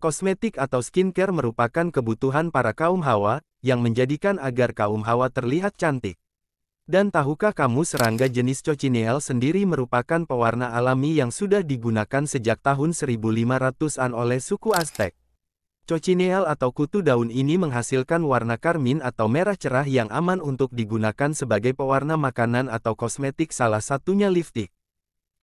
Kosmetik atau skincare merupakan kebutuhan para kaum hawa, yang menjadikan agar kaum hawa terlihat cantik. Dan tahukah kamu serangga jenis cochineal sendiri merupakan pewarna alami yang sudah digunakan sejak tahun 1500-an oleh suku Aztec. Cochineal atau kutu daun ini menghasilkan warna karmin atau merah cerah yang aman untuk digunakan sebagai pewarna makanan atau kosmetik salah satunya lipstick.